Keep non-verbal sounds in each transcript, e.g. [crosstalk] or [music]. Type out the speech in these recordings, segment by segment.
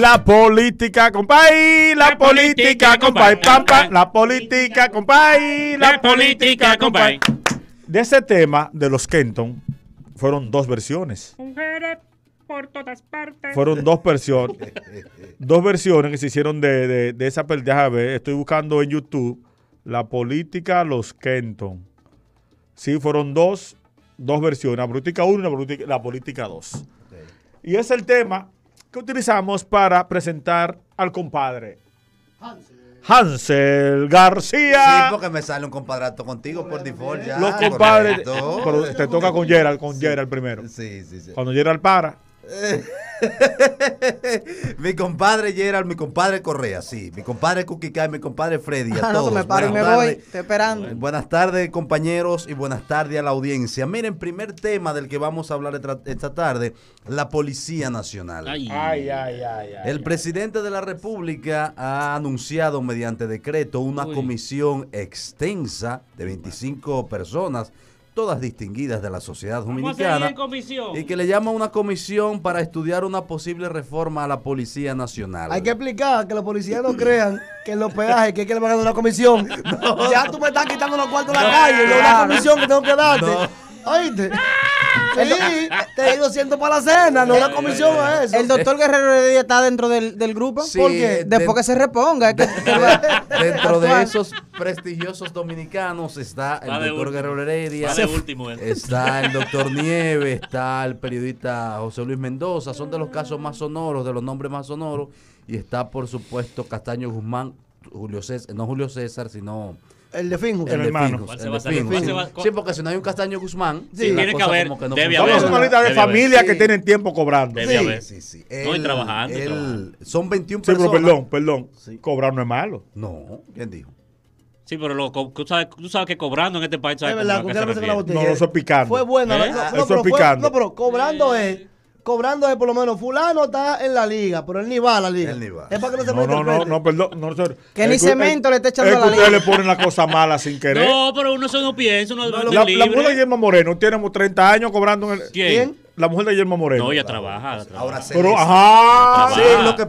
La política, compay, la, política, compay, pampa, la política, compay, la, política, compay. De ese tema de los Kenton fueron dos versiones. Mujeres por todas partes. Fueron dos versiones, [laughs] dos versiones que se hicieron de, de, de esa ver, Estoy buscando en YouTube la política, los Kenton. Sí, fueron dos, dos versiones, la política 1 y la política 2. Y es el tema que utilizamos para presentar al compadre. Hansel. García. Sí, porque me sale un compadrato contigo por default. Ya, Los compadres. Pero te toca con Gerald, con sí, Gerald primero. Sí, sí, sí. Cuando Gerald para, [laughs] mi compadre Gerald, mi compadre Correa, sí. Mi compadre Cuquica Kai, mi compadre Freddy. A ah, me y me voy. esperando. Buenas tardes, compañeros, y buenas tardes a la audiencia. Miren, primer tema del que vamos a hablar esta tarde: la Policía Nacional. El presidente de la República ha anunciado mediante decreto una comisión extensa de 25 personas todas distinguidas de la sociedad dominicana, y que le llama una comisión para estudiar una posible reforma a la Policía Nacional. Hay que explicar que los policías no crean que en los peajes que hay que le van a dar una comisión. [laughs] Ya tú me estás quitando los cuartos de la calle, no, una comisión que tengo que darte. ¿Oíste? Sí, ah, ah, te digo, siento para la cena, no la comisión [laughs] a eso. El doctor Guerrero Heredia está dentro del, grupo. porque después que se reponga. [laughs] [laughs] dentro de esos prestigiosos dominicanos está el doctor Guerrero Heredia. último, Está el doctor Nieves, está el periodista José Luis Mendoza. Son de los casos más sonoros, de los nombres más sonoros. Y está, por supuesto, Castaño Guzmán, Julio César, no Julio César, sino el de Finjus. El, hermano. De Finjus, Sí, porque si no hay un Castaño Guzmán, sí, tiene que haber. debe haber. Son una lista de familia que tienen tiempo cobrando. Debe sí, Sí, sí. trabajando, Son 21 personas. Sí, Pero perdón, perdón. Cobrar no es malo. No, ¿quién dijo? Sí, pero lo, tú, sabes, que cobrando en este país. es verdad, la botella. No, eso es picante. Fue bueno. No, ¿Eh? eso es picando. No, pero cobrando es cobrando de por lo menos fulano está en la liga, pero él ni va a la liga. Es para que no se no, no, no, no, perdón, no, sé. Que ni cemento le está echando a la liga. Ustedes le ponen la cosa mala sin [laughs] querer. No, pero uno eso no piensa, uno no, La, la mujer de Moreno tenemos 30 años cobrando en el ¿Quién? la mujer de Guillermo Moreno. No, ella trabaja. Ahora, trabaja. Pero, ajá. Sí,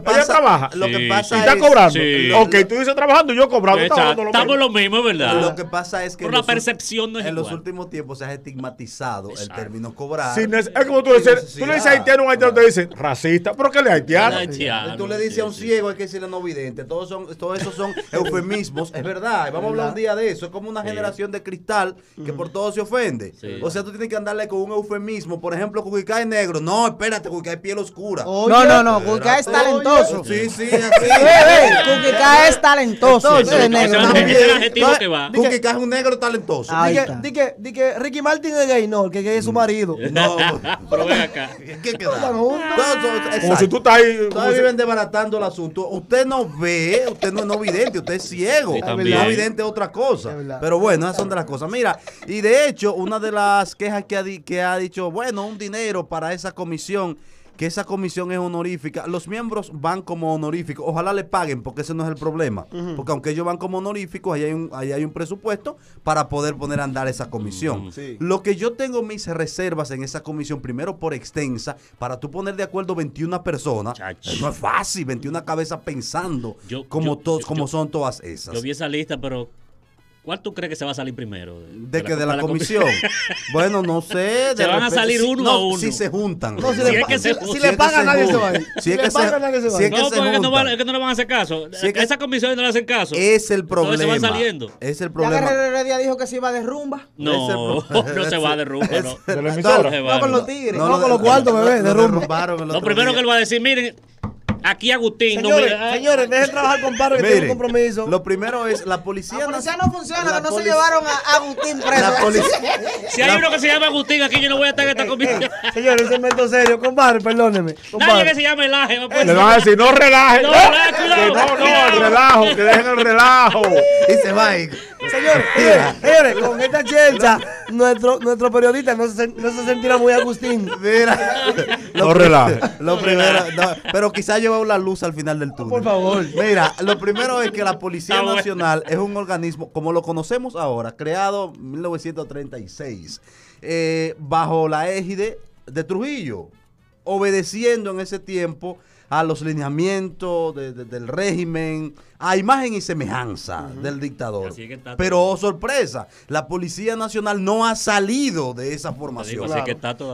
Ella trabaja. lo que pasa ¿Y está cobrando. Ok, tú dices trabajando y yo cobrando. estamos lo mismo, ¿verdad? Lo que pasa es que. Por la percepción no es En los últimos tiempos se ha estigmatizado el término cobrar. es, como tú dices. Tú le dices haitiano a un haitiano, te dicen racista. ¿Pero qué le haitiano? Tú le dices a un ciego, hay que decirle no vidente. Todos, son, todos esos son [laughs] eufemismos. Es verdad. Vamos a hablar un día de eso. Es como una generación de cristal que por todo se ofende. O sea, tú tienes que andarle con un eufemismo. Por ejemplo, con Cuicá es negro. No, espérate, Cuicá es piel oscura. no, no, no, Cuicá es talentoso. Sí, sí, [laughs] así talentoso. Entonces, es que va. un negro talentoso. Di que Ricky Martin es gay, no, que es su marido. [laughs] No, [laughs] pero ven acá. [laughs] ¿Qué queda? Como si tú estás ahí. todos viven desbaratando el asunto. Usted no ve, usted no es no vidente, usted es ciego. No vidente es otra cosa. Pero bueno, esas son de las cosas. Mira, y de hecho, una de las quejas que ha, que ha dicho, bueno, un dinero para esa comisión que esa comisión es honorífica. Los miembros van como honoríficos. Ojalá le paguen, porque ese no es el problema. Porque aunque ellos van como honoríficos, ahí hay, un, ahí hay un presupuesto para poder poner a andar esa comisión. Lo que yo tengo mis reservas en esa comisión, primero por extensa, para tú poner de acuerdo 21 personas, no es fácil, 21 cabezas pensando como, todos, como son todas esas. Yo vi esa lista, pero ¿Cuál tú crees que se va a salir primero? ¿De, que ¿De la, comisión? bueno, no sé. se van a salir uno a uno. Si se juntan. No, si, le pagan, nadie se va a ir. Si es pagan se, nadie se va a ir. No, porque no es que no le van a hacer caso. Esas comisiones no le hacen caso. Es el problema. se van saliendo. Es el problema. La Heredia dijo que se iba de rumba. No, [laughs] no se va de rumba. No. No con los tigres. No con los cuartos, bebé. De rumba. Lo primero que él va a decir, miren... Aquí Agustín. Señores, no me... señores dejen trabajar con Paro que tiene un compromiso. Lo primero es la policía. La policía no funciona, que no se llevaron a Agustín preso. [laughs] si hay uno que se llama Agustín, aquí yo no voy a estar en esta eh, eh, comisión. Eh, señores, un método serio. Compadre, perdóneme. Nadie que se llame Laje. Le van a decir, no relaje. No, no, no, el relajo, que dejen el relajo. Y se va. [laughs] Señores, con esta chelcha, nuestro, nuestro periodista no se, no se sentirá muy Agustín. Mira, lo, [laughs] Lo primero, pero quizás lleva una luz al final del túnel. Por favor. Mira, lo primero es que la Policía Nacional es un organismo, como lo conocemos ahora, creado en 1936, eh, bajo la égide de Trujillo obedeciendo en ese tiempo a los lineamientos del régimen, a imagen y semejanza del dictador. Pero oh, sorpresa, la Policía Nacional no ha salido de esa formación.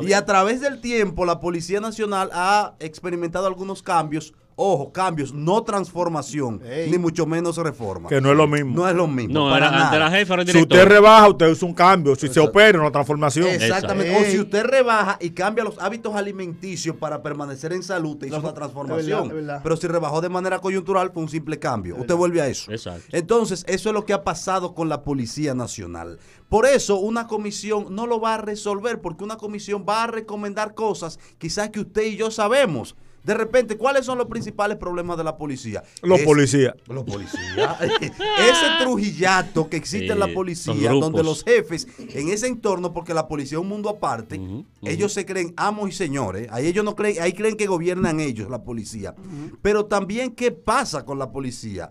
y a través del tiempo, la Policía Nacional ha experimentado algunos cambios Ojo, cambios, no transformación, ni mucho menos reforma. Que no es lo mismo. No es lo mismo. No, La jefa, si usted rebaja, usted usa un cambio. Si se opera, una transformación. Exactamente. O si usted rebaja y cambia los hábitos alimenticios para permanecer en salud, te hizo una transformación. Pero si rebajó de manera coyuntural, fue un simple cambio. Usted vuelve a eso. Exacto. Entonces, eso es lo que ha pasado con la Policía Nacional. Por eso, una comisión no lo va a resolver, porque una comisión va a recomendar cosas quizás que usted y yo sabemos de repente, ¿cuáles son los principales problemas de la policía? Los policías. Los policías. [laughs] ese ah. trujillato que existe en la policía, donde los jefes, en ese entorno, porque la policía es un mundo aparte, ellos se creen amos y señores. Ahí ellos no creen, ahí creen que gobiernan ellos, la policía. Pero también, ¿qué pasa con la policía?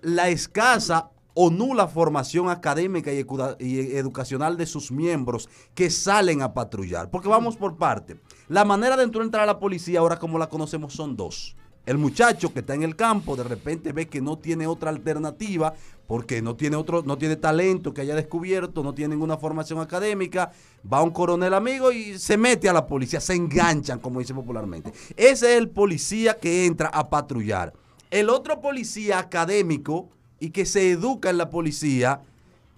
La escasa o nula formación académica y, educacional de sus miembros que salen a patrullar. Porque vamos por parte. La manera de entrar a la policía, ahora como la conocemos, son dos. El muchacho que está en el campo de repente ve que no tiene otra alternativa porque no tiene otro, no tiene talento que haya descubierto, no tiene ninguna formación académica, va a un coronel amigo y se mete a la policía, se enganchan, como dice popularmente. Ese es el policía que entra a patrullar. El otro policía académico y que se educa en la policía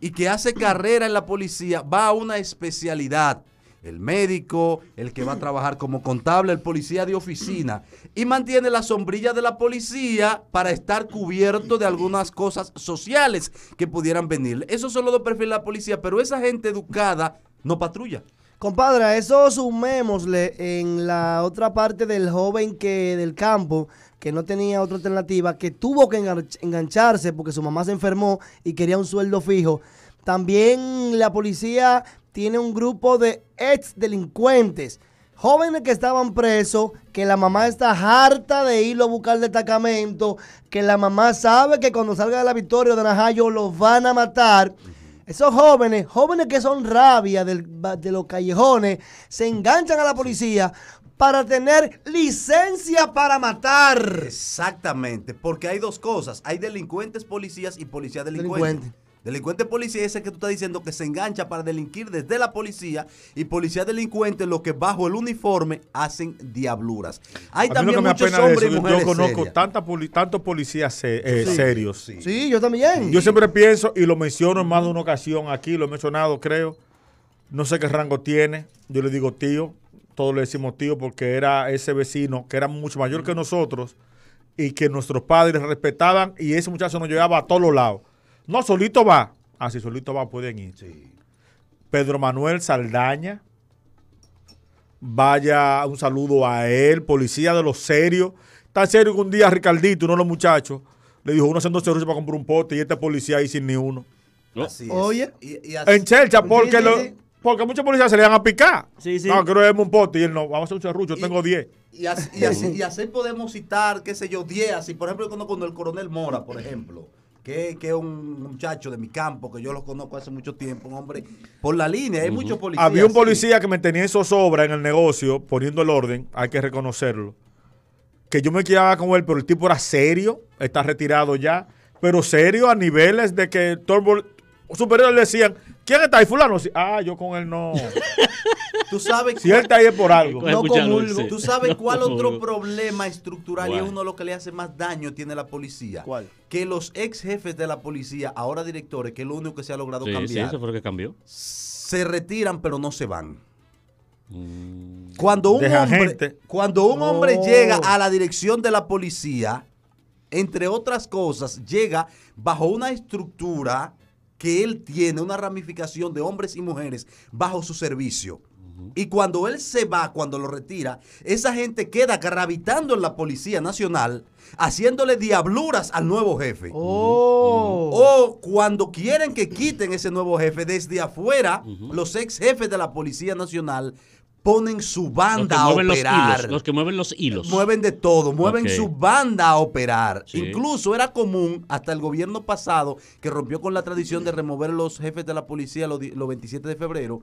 y que hace carrera en la policía va a una especialidad el médico, el que va a trabajar como contable, el policía de oficina, y mantiene la sombrilla de la policía para estar cubierto de algunas cosas sociales que pudieran venir. Eso solo lo prefiere la policía, pero esa gente educada no patrulla. Compadre, eso sumémosle en la otra parte del joven que del campo que no tenía otra alternativa, que tuvo que engancharse porque su mamá se enfermó y quería un sueldo fijo. También la policía tiene un grupo de ex delincuentes, jóvenes que estaban presos, que la mamá está harta de irlo a buscar destacamento, que la mamá sabe que cuando salga de la victoria de Najayo los van a matar. Esos jóvenes, jóvenes que son rabia de los callejones, se enganchan a la policía para tener licencia para matar. Exactamente, porque hay dos cosas, hay delincuentes policías y policías delincuentes. Delincuente. Delincuente policía ese que tú estás diciendo que se engancha para delinquir desde la policía y policía delincuente lo que bajo el uniforme hacen diabluras. Hay también muchos hombres y mujeres Yo conozco tantos policías eh, serios. Sí. yo también. Yo siempre pienso y lo menciono en más de una ocasión aquí, lo he mencionado creo. No sé qué rango tiene. Yo le digo tío, todos le decimos tío porque era ese vecino que era mucho mayor que nosotros y que nuestros padres respetaban y ese muchacho nos llevaba a todos los lados. No, solito va. así ah, solito va, pueden ir. Sí. Pedro Manuel Saldaña. Vaya un saludo a él, policía de los serios. Tan serio que un día Ricardito, uno de los muchachos, le dijo uno haciendo cerros para comprar un pote y este policía ahí sin ni uno. Oye, en porque, porque muchos policías se le van a picar. Sí, sí. No, quiero un pote y él no, vamos a hacer un cerrucho, yo tengo 10. Y así, podemos citar, qué sé yo, 10. Así, por ejemplo, cuando, cuando el coronel Mora, por ejemplo que, es un muchacho de mi campo, que yo lo conozco hace mucho tiempo, hombre, por la línea, hay muchos policías. Había un policía que me tenía en zozobra en el negocio, poniendo el orden, hay que reconocerlo. Que yo me quedaba con él, pero el tipo era serio, está retirado ya, pero serio a niveles de que todo superiores le decían, ¿Quién está ahí? Fulano. Ah, yo con él no. [laughs] Tú sabes si él está ahí es por algo. No Tú sabes cuál otro problema estructural y uno de los que le hace más daño tiene la policía. ¿Cuál? Que los ex jefes de la policía, ahora directores, que es lo único que se ha logrado cambiar. Sí, eso fue cambió. Se retiran, pero no se van. Mm. Cuando un hombre, cuando un hombre llega a la dirección de la policía, entre otras cosas, llega bajo una estructura que él tiene una ramificación de hombres y mujeres bajo su servicio. Y cuando él se va, cuando lo retira, esa gente queda gravitando en la Policía Nacional, haciéndole diabluras al nuevo jefe. Oh. O cuando quieren que quiten ese nuevo jefe, desde afuera, los ex jefes de la Policía Nacional ponen su banda a operar. Los, que mueven los hilos. Mueven de todo, mueven su banda a operar. Incluso era común, hasta el gobierno pasado, que rompió con la tradición de remover los jefes de la policía los, 27 de febrero,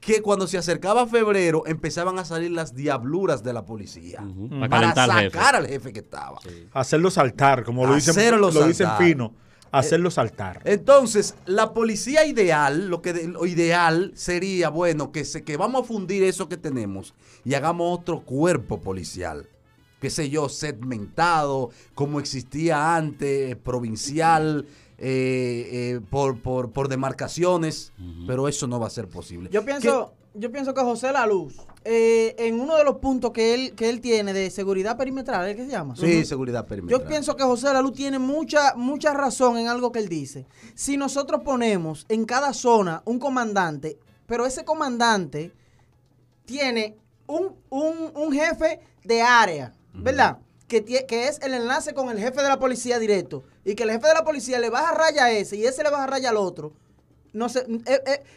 que cuando se acercaba febrero empezaban a salir las diabluras de la policía para, sacar al jefe que estaba. Hacerlo saltar, como lo dicen, lo dicen fino hacerlo saltar. Entonces, la policía ideal, lo que ideal sería, bueno, que se, que vamos a fundir eso que tenemos y hagamos otro cuerpo policial. que sé yo, segmentado, como existía antes, provincial. Eh, eh, por, por, por, demarcaciones, pero eso no va a ser posible. Yo pienso, yo pienso que José La Luz eh, en uno de los puntos que él, que él tiene de seguridad perimetral, ¿es que se llama? Sí, seguridad perimetral. Yo pienso que José Luz tiene mucha, mucha razón en algo que él dice. Si nosotros ponemos en cada zona un comandante, pero ese comandante tiene un, un, jefe de área, ¿verdad? Que, que, es el enlace con el jefe de la policía directo. Y que el jefe de la policía le baja raya a ese y ese le baja raya al otro no sé, mm,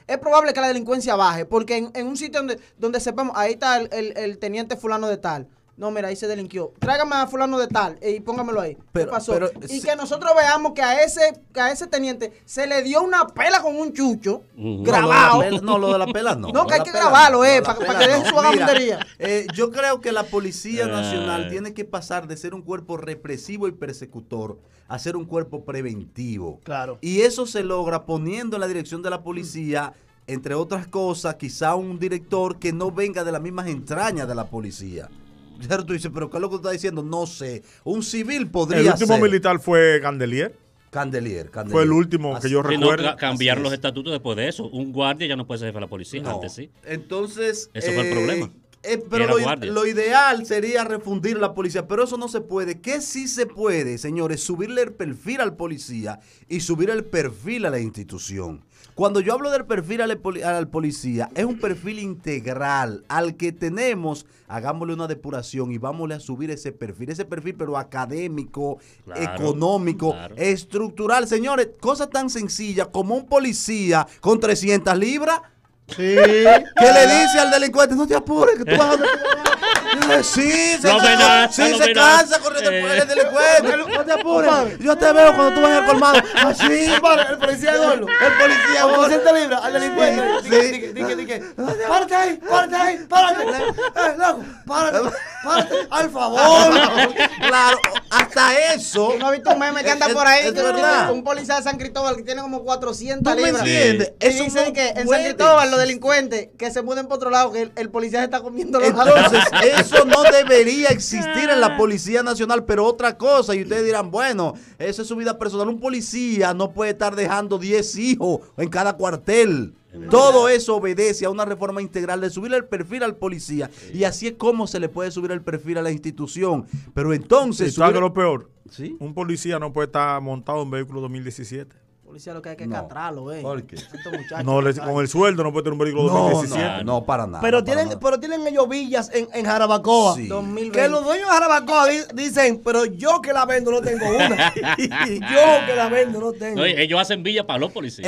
es, probable que la delincuencia baje, porque en, un sitio donde, sepamos, ahí está el, teniente fulano de tal, no, mira, ahí se delinquió. Trágame a fulano de tal y póngamelo ahí. Pero, ¿Qué pasó? y que nosotros veamos que a ese, a ese teniente se le dio una pela con un chucho grabado. No lo, de la pela no. [laughs] No, que hay que grabarlo, eh, para, que den su vagabundería. Eh, yo creo que la Policía eh. Nacional tiene que pasar de ser un cuerpo represivo y persecutor a ser un cuerpo preventivo. Claro. Y eso se logra poniendo en la dirección de la policía entre otras cosas, quizá un director que no venga de las mismas entrañas de la policía tú dices, pero ¿qué es lo que tú estás diciendo? No sé. Un civil podría ser. El último militar fue Candelier. Candelier, Candelier. Fue el último que yo recuerdo. Cambiar los estatutos después de eso. Un guardia ya no puede ser jefe de la policía. Antes sí. Entonces. Eso fue el problema. Eh, eh, pero lo, ideal sería refundir la policía, pero eso no se puede. ¿Qué sí se puede, señores? Subirle el perfil al policía y subir el perfil a la institución. Cuando yo hablo del perfil al, policía, es un perfil integral al que tenemos, hagámosle una depuración y vámosle a subir ese perfil, ese perfil pero académico, económico, estructural. Señores, cosa tan sencilla como un policía con 300 libras Sí. ¿Qué le dice al delincuente? No te apures, que tú vas a... Sí, se, no cansa, sí, se cansa corriendo el eh. delincuente. [laughs] No te apures. Yo te veo cuando tú vas al colmado. Así, el policía duelo El policía gordo. El policía al delincuente. Dique, dique, dique. Párate ahí, párate ahí, párate. Eh, eh párate, Al favor. Claro, hasta eso. no ha visto un meme que anda por ahí? Un policía de San Cristóbal que tiene como 400 libras. ¿Tú me entiendes? dicen que en San Cristóbal delincuentes que se muden por otro lado, que el, policía se está comiendo los Entonces, eso no debería existir en la ah. Policía Nacional, pero otra cosa, y ustedes dirán, bueno, eso es su vida personal. Un policía no puede estar dejando 10 hijos en cada cuartel. Todo eso obedece a una reforma integral de subir el perfil al policía. Y así es como se le puede subir el perfil a la institución. Pero entonces. Sí, lo peor? ¿Sí? Un policía no puede estar montado en vehículo 2017. Policía lo que hay que no. ¿eh? ¿Por qué? No, con el sueldo no puede tener un vehículo de 2017. No, para nada. Pero, tienen, pero tienen ellos villas en, en Jarabacoa. Que los dueños de Jarabacoa dicen, pero yo que la vendo no tengo una. [laughs] [laughs] yo que la vendo no tengo. No, ellos hacen villas para los policías.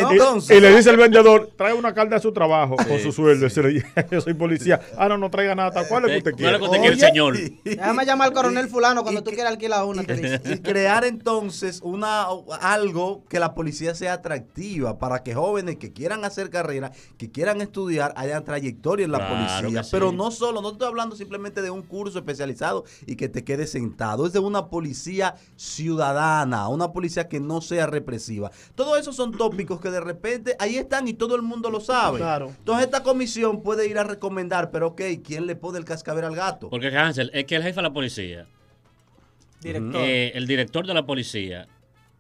y, le dice el vendedor, trae una carta a su trabajo con su sueldo. yo soy policía. Ah, no, no traiga nada. ¿Cuál es que usted quiere? ¿Cuál es que usted quiere, señor? [laughs] Déjame llamar al coronel fulano cuando tú quieras alquilar una. y crear entonces una, algo que la policía sea atractiva para que jóvenes que quieran hacer carrera, que quieran estudiar, hayan trayectoria en la policía. Pero no solo, no estoy hablando simplemente de un curso especializado y que te quedes sentado. Es de una policía ciudadana, una policía que no sea represiva. todos esos son tópicos que de repente ahí están y todo el mundo lo sabe. Entonces esta comisión puede ir a recomendar, pero ok, ¿quién le pone el cascabel al gato? Porque es que el jefe de la policía, eh, el director de la policía,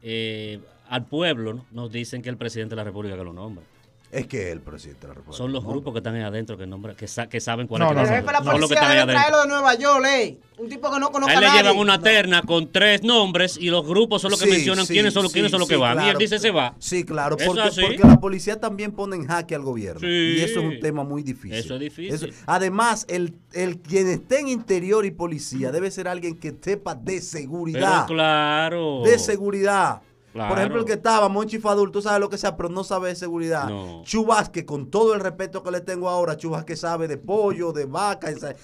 eh, al pueblo nos dicen que el presidente de la República que lo nombra. Es que el presidente de la República. Son los grupos que están ahí adentro que nombra, que, que saben cuál es el No, la que de Nueva York, Un tipo que no conoce a le llevan una terna con tres nombres y los grupos son los que mencionan quiénes son los, que van. Y él dice se va. Sí, claro, porque, la policía también pone en jaque al gobierno. Y eso es un tema muy difícil. Eso es difícil. Además, el, quien esté en interior y policía debe ser alguien que sepa de seguridad. claro. De seguridad. Por ejemplo, el que estaba, Monchi Fadul, tú sabes lo que sea, pero no sabe de seguridad. Chubasque, con todo el respeto que le tengo ahora, Chubasque sabe de pollo, de vaca, de,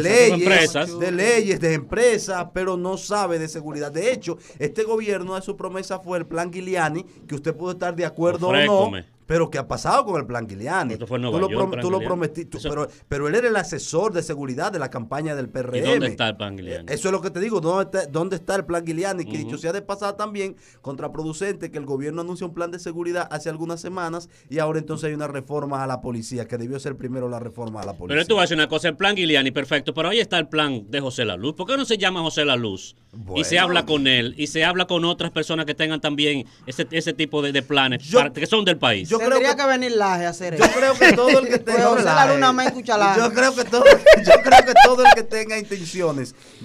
leyes, de leyes, de empresas, pero no sabe de seguridad. De hecho, este gobierno de su promesa fue el plan Giliani, que usted pudo estar de acuerdo o no pero ¿qué ha pasado con el plan Giuliani? tú, lo, prometiste, pero, pero, él era el asesor de seguridad de la campaña del PRM. dónde está el plan Giuliani? Eso es lo que te digo, ¿dónde está, el plan Giuliani? Que dicho sea de pasada también, contraproducente que el gobierno anuncia un plan de seguridad hace algunas semanas y ahora entonces hay una reforma a la policía, que debió ser primero la reforma a la policía. Pero tú vas a decir una cosa, el plan Giuliani, perfecto, pero ahí está el plan de José La Luz. ¿Por qué no se llama José La Luz? y se habla con él, y se habla con otras personas que tengan también ese, ese tipo de, planes, que son del país. Yo yo creo que, venir Laje a hacer Yo creo que todo el que tenga. intenciones, yo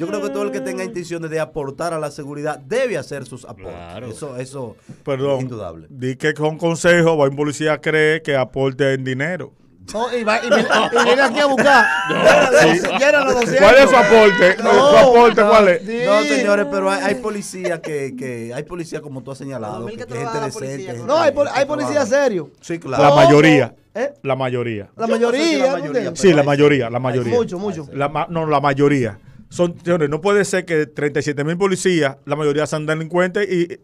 creo que todo el que tenga intenciones de aportar a la seguridad debe hacer sus aportes. Eso, eso Perdón, es indudable. Di que con consejo va en policía cree que aporte en dinero. Oh, y, va, y, viene aquí a buscar. ¿Cuál es su aporte? No, ¿Su aporte cuál es? No, señores, pero hay, policías que, que, Hay policías, como tú has señalado, gente decente. no, hay, hay policías serios. Sí, claro. La mayoría. ¿Eh? La mayoría. La mayoría. sí, la mayoría, la mayoría. Mucho, mucho. La, no, la mayoría. Son, señores, no puede ser que 37 mil policías, la mayoría sean delincuentes y...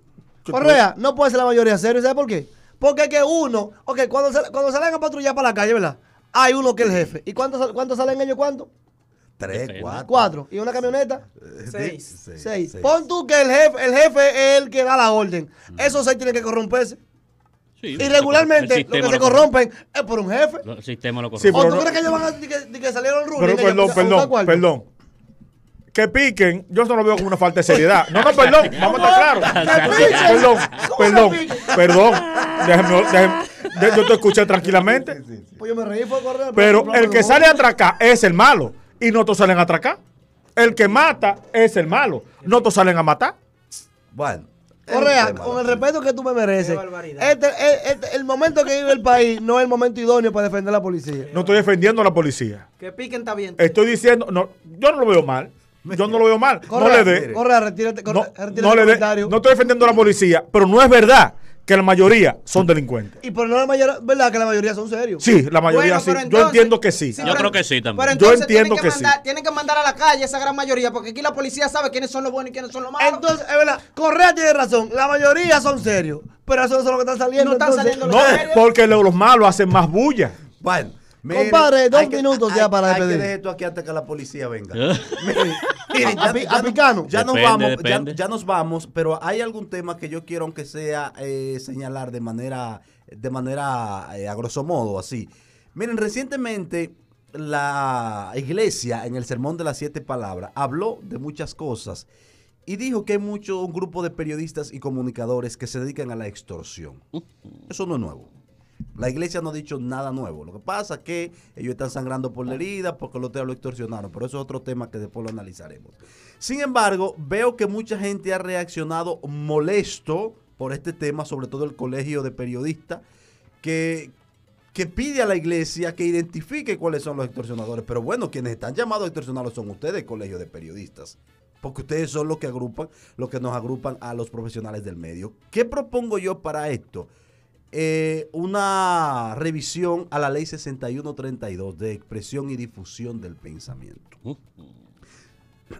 Correa, no puede ser la mayoría serio, ¿sabes por qué? Porque que uno, ok, cuando, cuando salen a patrullar para la calle, ¿verdad? Hay uno que es el jefe. ¿Y cuántos cuánto salen ellos? ¿Cuántos? Tres, cuatro. Cuatro. ¿Y una camioneta? Eh, seis. Seis. Pon tú que el jefe, el jefe es el que da la orden. Mm. Esos seis tienen que corromperse. Sí, y regularmente lo que se corrompen es por un jefe. El sistema lo corrompe. Sí, ¿O tú crees que ellos van a que, que salieron el Pero perdón, perdón, perdón, que piquen, yo no lo veo como una falta de seriedad. No, no, perdón, vamos a estar claros. [laughs] Perdón, perdón, perdón. yo te escuché tranquilamente. Pero el que sale a atracar es el malo y no te salen a atracar. El que mata es el malo, no te salen a matar. Bueno. Correa, con el respeto que tú me mereces, este, eh, este, el momento que vive el país no es el momento idóneo para defender a la policía. No estoy defendiendo a la policía. Que piquen está bien. Estoy diciendo, no, yo no lo veo mal yo no lo veo mal. Corre, no le dé. Corre, retírate, no, retírate le no estoy defendiendo a la policía, pero no es verdad que la mayoría son delincuentes. Y por no la mayoría, ¿verdad? Que la mayoría son serios. Sí, la mayoría sí. yo entiendo que sí. yo creo que sí también. Pero yo entiendo que, sí. Tienen que mandar a la calle esa gran mayoría, porque aquí la policía sabe quiénes son los buenos y quiénes son los malos. Entonces, es verdad, Correa tiene razón. La mayoría son serios. Pero eso no son los que están saliendo. No están saliendo los No, porque los malos hacen más bulla. Bueno. Compadre, dos minutos ya para Hay esto aquí hasta que la policía venga. ¿Eh? Miren, ya, [laughs] ya, nos vamos, ya, nos vamos, pero hay algún tema que yo quiero, aunque sea eh, señalar de manera, de manera eh, a grosso modo, así. Miren, recientemente la iglesia en el sermón de las siete palabras habló de muchas cosas y dijo que hay mucho un grupo de periodistas y comunicadores que se dedican a la extorsión. Uh. Eso no es nuevo. La iglesia no ha dicho nada nuevo. Lo que pasa es que ellos están sangrando por la herida porque los otros lo extorsionaron. Pero eso es otro tema que después lo analizaremos. Sin embargo, veo que mucha gente ha reaccionado molesto por este tema, sobre todo el colegio de periodistas, que, que pide a la iglesia que identifique cuáles son los extorsionadores. Pero bueno, quienes están llamados a extorsionarlos son ustedes, colegio de periodistas. Porque ustedes son los que agrupan, los que nos agrupan a los profesionales del medio. ¿Qué propongo yo para esto? Eh, una revisión a la ley 6132 de expresión y difusión del pensamiento.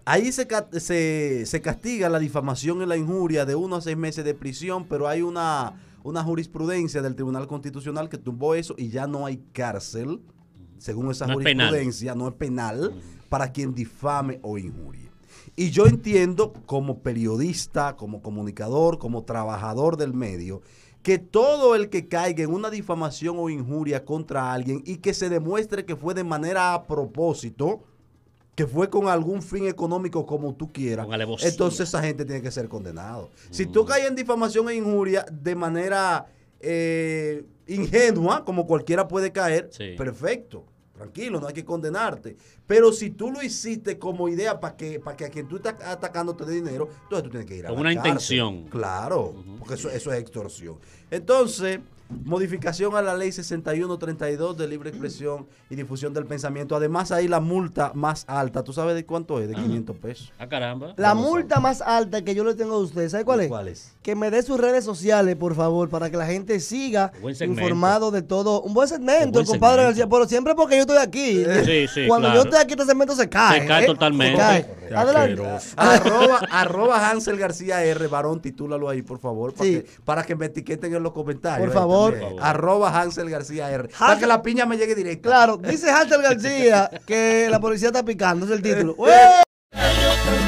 Ahí se, castiga la difamación y la injuria de uno a seis meses de prisión, pero hay una, jurisprudencia del Tribunal Constitucional que tumbó eso y ya no hay cárcel, según esa jurisprudencia, no es penal, para quien difame o injurie. Y yo entiendo como periodista, como comunicador, como trabajador del medio, que todo el que caiga en una difamación o injuria contra alguien y que se demuestre que fue de manera a propósito, que fue con algún fin económico como tú quieras, entonces esa gente tiene que ser condenado. Si tú mm. caes en difamación e injuria de manera eh, ingenua, como cualquiera puede caer, perfecto tranquilo, no hay que condenarte. Pero si tú lo hiciste como idea para que, para que a quien tú estás atacando te dinero, entonces tú tienes que ir a... Con una intención. Claro, porque eso, eso es extorsión. Entonces, Modificación a la ley 6132 de libre expresión y difusión del pensamiento. Además, ahí la multa más alta. ¿Tú sabes de cuánto es? De 500 pesos. Ah, caramba. La multa más alta que yo le tengo a ustedes, ¿sabe cuál es? Que me dé sus redes sociales, por favor, para que la gente siga informado de todo. Un buen segmento, compadre García Polo. Siempre porque yo estoy aquí. Cuando yo estoy aquí, este segmento se cae. Se cae ¿eh? totalmente. Adelante. arroba, Hansel García R. Barón, titúlalo ahí, por favor, para que me etiqueten en los comentarios. Por favor arroba Hansel García R. que la piña me llegue directo Claro, dice Hansel García que la policía está picando, es el título. [laughs]